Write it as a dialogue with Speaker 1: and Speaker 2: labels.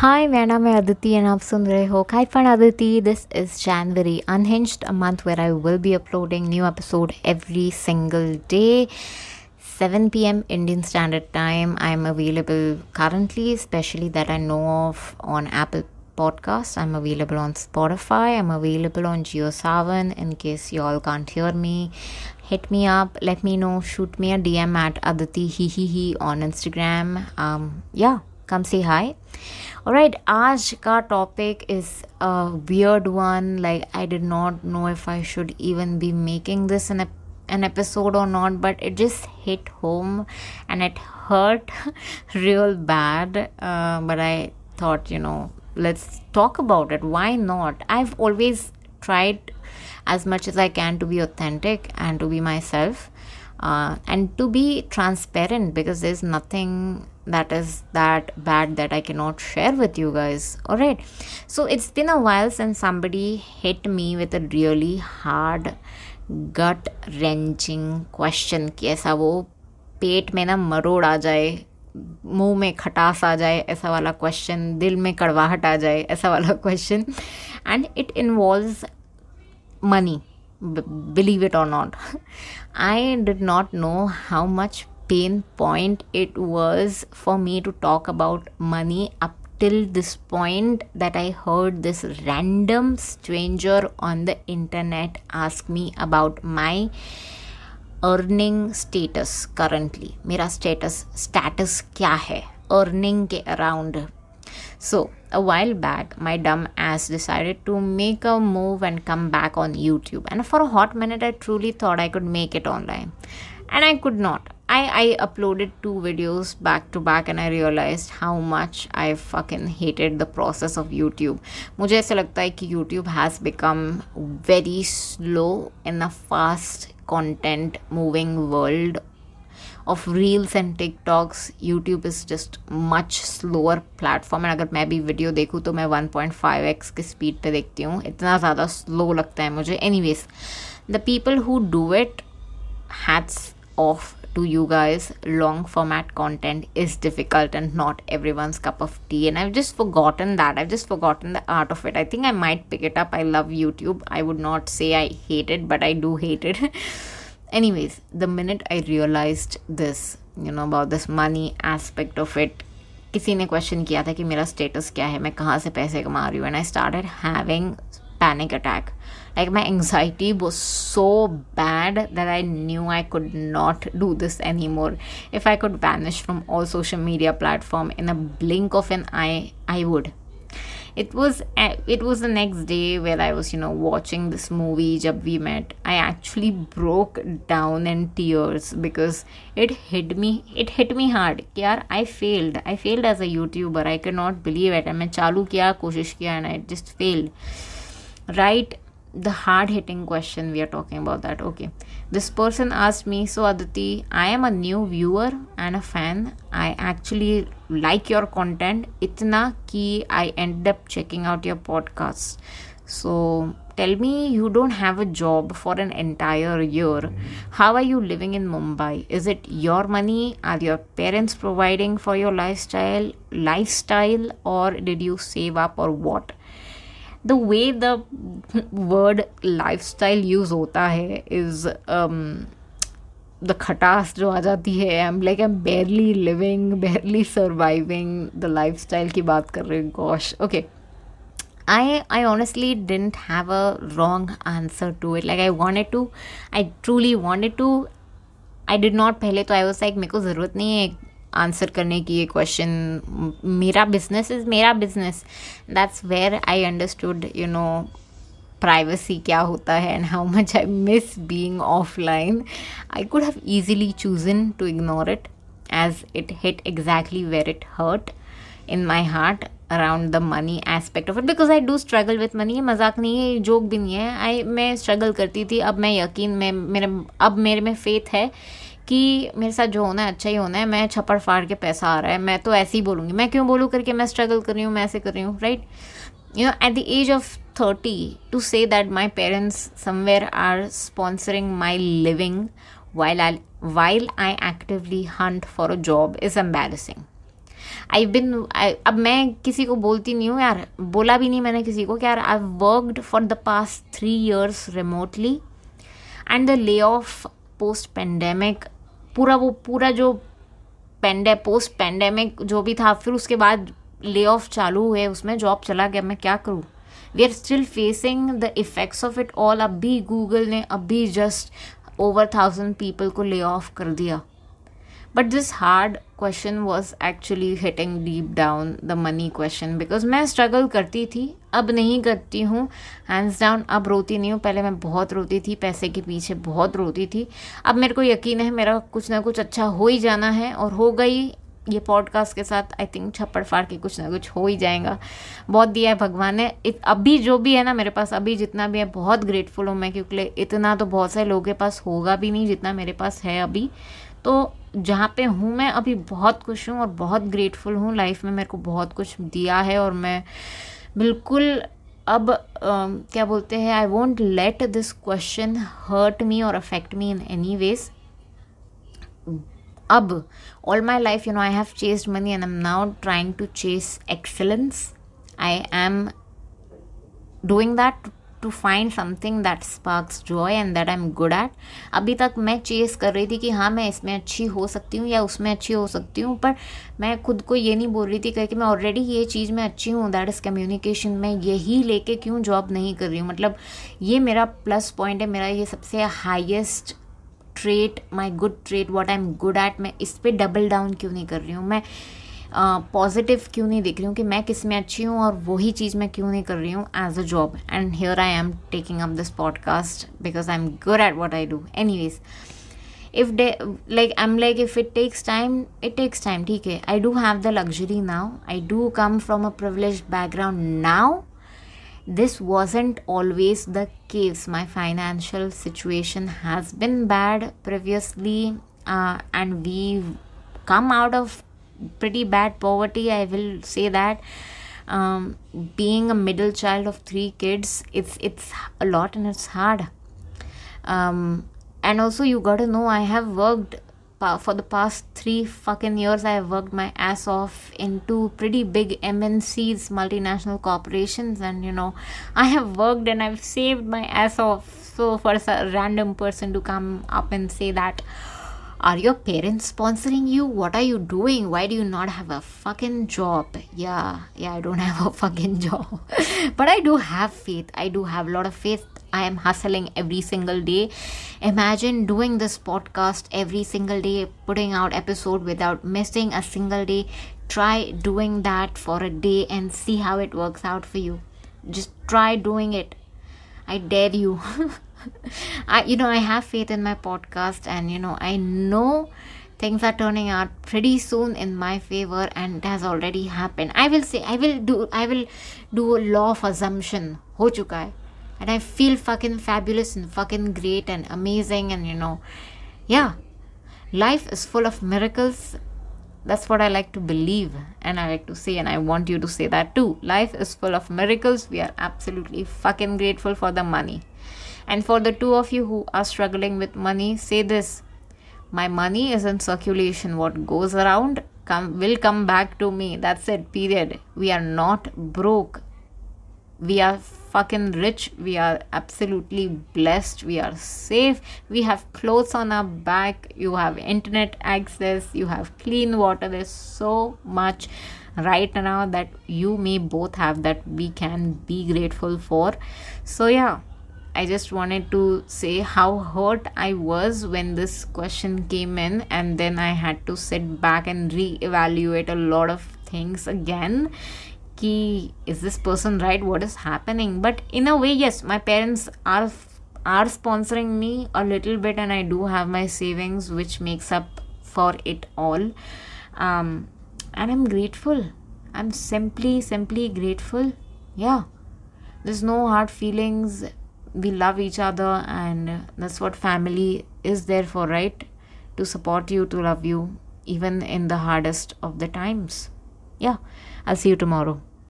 Speaker 1: Hi, my name is Aditi and I'm listening. हो Kai Fan Aditi. This is January Unhinged, a month where I will be uploading new episode every single day. 7 p.m. Indian Standard Time. I'm available currently, especially that I know of on Apple Podcast. I'm available on Spotify. I'm available on GeoSavan in case y'all can't hear me hit me up let me know shoot me a dm at aditi he he he on instagram um yeah come say hi all right aaj ka topic is a weird one like i did not know if i should even be making this an, an episode or not but it just hit home and it hurt real bad uh, but i thought you know let's talk about it why not i've always tried as much as i can to be authentic and to be myself uh, and to be transparent because there's nothing that is that bad that I cannot share with you guys. Alright, so it's been a while since somebody hit me with a really hard, gut wrenching question कि ऐसा वो पेट में ना मरोड़ आ जाए मुंह में खटास आ जाए ऐसा वाला क्वेश्चन दिल में कड़वाहट आ जाए ऐसा वाला question and it involves money believe it or not i did not know how much pain point it was for me to talk about money up till this point that I heard this random stranger on the internet ask me about my earning status currently. Mira status status kya hai? Earning के So, a while back, my dumb ass decided to make a move and come back on YouTube. And for a hot minute, I truly thought I could make it online. And I could not. I, I uploaded two videos back to back and I realized how much I fucking hated the process of YouTube. मुझे ऐसा लगता है कि YouTube has become very slow in a fast content moving world of reels and TikToks. YouTube is just much slower platform. And अगर मैं भी video देखूँ तो मैं 1.5x की स्पीड पे देखती हूँ इतना ज़्यादा स्लो लगता है मुझे anyways the people who do it hats off to you guys long format content is difficult and not everyone's cup of tea and i've just forgotten that i've just forgotten the art of it i think i might pick it up i love youtube i would not say i hate it but i do hate it anyways the minute i realized this you know about this money aspect of it किसी ने question किया था कि मेरा status क्या है मैं कहाँ से पैसे कमा रही हूँ and I started having panic attack like my anxiety was so bad that i knew i could not do this anymore if i could vanish from all social media platform in a blink of an eye i would it was it was the next day where i was you know watching this movie jab we met i actually broke down in tears because it hit me it hit me hard yaar i failed i failed as a youtuber i cannot believe it I mean, chalu kiya koshish kiya and i just failed right the hard hitting question we are talking about that okay this person asked me so aditi i am a new viewer and a fan i actually like your content itna ki i end up checking out your podcast so tell me you don't have a job for an entire year how are you living in mumbai is it your money are your parents providing for your lifestyle lifestyle or did you save up or what the way the word lifestyle use होता है is the um, खटास जो आ जाती है I am like I am barely living barely surviving the lifestyle की बात कर रहे gosh okay I I honestly didn't have a wrong answer to it. Like I wanted to, I truly wanted to I did not पहले तो I was साइक मेरे को ज़रूरत नहीं है आंसर करने की ये क्वेश्चन मेरा बिजनेस इज़ मेरा business that's where I understood you know privacy क्या होता है and how much I miss being offline I could have easily chosen to ignore it as it hit exactly where it hurt in my heart around the money aspect of it because I do struggle with money ये मजाक नहीं है ये joke भी नहीं है आई मैं struggle करती थी अब मैं यकीन में मेरे अब मेरे में फेथ है कि मेरे साथ जो होना है अच्छा ही होना है मैं छप्पड़ फाड़ के पैसा आ रहा है मैं तो ऐसे ही बोलूँगी मैं क्यों बोलूँ करके मैं स्ट्रगल कर रही हूँ मैं ऐसे कर रही हूँ right you know at the age of thirty two say that my parents somewhere are sponsoring my living while I while I actively hunt for a job is embarrassing I been अब मैं किसी को बोलती नहीं हूँ यार बोला भी नहीं मैंने किसी को कि यार I worked for the past three years remotely and the layoff post pandemic पूरा वो पूरा जो पेंडे पोस्ट पेंडेमिक जो भी था फिर उसके बाद ले ऑफ चालू हुए उसमें जॉब चला गया मैं क्या करूँ we are still facing the effects of it all अब भी गूगल ने अब भी जस्ट ओवर थाउजेंड पीपल को ले ऑफ कर दिया but this hard question was actually hitting deep down the money question because मैं स्ट्रगल करती थी अब नहीं करती हूँ हैंड्स डाउन अब रोती नहीं हूँ पहले मैं बहुत रोती थी पैसे के पीछे बहुत रोती थी अब मेरे को यकीन है मेरा कुछ ना कुछ अच्छा हो ही जाना है और हो गई ये पॉडकास्ट के साथ आई थिंक छप्पड़ फाड़ के कुछ ना कुछ हो ही जाएगा बहुत दिया है भगवान ने अभी जो भी है ना मेरे पास अभी जितना भी है बहुत ग्रेटफुल हूँ मैं क्योंकि इतना तो बहुत सारे लोगों के पास होगा भी नहीं जितना मेरे पास है अभी तो जहाँ पे हूँ मैं अभी बहुत खुश हूँ और बहुत ग्रेटफुल हूँ लाइफ में मेरे को बहुत कुछ दिया है और मैं बिल्कुल अब आ, क्या बोलते हैं I want let this question hurt me और affect me in any ways अब all my life you know I have chased money and I am now trying to chase excellence I am doing that to find something that sparks joy and that I am good at अभी तक मैं chess कर रही थी कि हाँ मैं इसमें अच्छी हो सकती हूँ या उसमें अच्छी हो सकती हूँ पर मैं खुद को ये नहीं बोल रही थी कि मैं ऑलरेडी ये चीज़ में अच्छी हूँ दैट इज़ कम्युनिकेशन में यही लेके क्यों जॉब नहीं कर रही हूँ मतलब ये मेरा प्लस पॉइंट है मेरा ये सबसे highest trait my good trait what I am good at मैं इस पर डबल डाउन क्यों नहीं कर रही हूँ मैं Positive? क्यों नहीं Because i हूँ कि मैं किस में अच्छी हूँ और वही चीज़ मैं क्यों नहीं कर रही हूँ as a job and here I am taking up this podcast because I if like i'm like if it takes time it takes time okay i do have the luxury now i do come from a privileged background now this wasn't always the case my financial situation has been bad previously uh, and we come out of pretty bad poverty i will say that um, being a middle child of three kids it's it's a lot and it's hard um, and also you gotta know i have worked for the past three fucking years i have worked my ass off into pretty big mncs multinational corporations and you know i have worked and i've saved my ass off so for a random person to come up and say that are your parents sponsoring you? What are you doing? Why do you not have a fucking job? Yeah, yeah, I don't have a fucking job. but I do have faith. I do have a lot of faith. I am hustling every single day. Imagine doing this podcast every single day, putting out episode without missing a single day. Try doing that for a day and see how it works out for you. Just try doing it. I dare you. I, you know, I have faith in my podcast, and you know, I know things are turning out pretty soon in my favor, and it has already happened. I will say, I will do, I will do a law of assumption. Ho chuka hai. And I feel fucking fabulous and fucking great and amazing, and you know, yeah, life is full of miracles that's what I like to believe and I like to say, and I want you to say that too. Life is full of miracles. We are absolutely fucking grateful for the money. And for the two of you who are struggling with money, say this My money is in circulation. What goes around come, will come back to me. That's it, period. We are not broke. We are fucking rich. We are absolutely blessed. We are safe. We have clothes on our back. You have internet access. You have clean water. There's so much right now that you may both have that we can be grateful for. So, yeah. I just wanted to say how hurt I was when this question came in, and then I had to sit back and re evaluate a lot of things again. Ki, is this person right? What is happening? But in a way, yes, my parents are are sponsoring me a little bit, and I do have my savings, which makes up for it all. Um, and I'm grateful. I'm simply, simply grateful. Yeah. There's no hard feelings we love each other and that's what family is there for right to support you to love you even in the hardest of the times yeah i'll see you tomorrow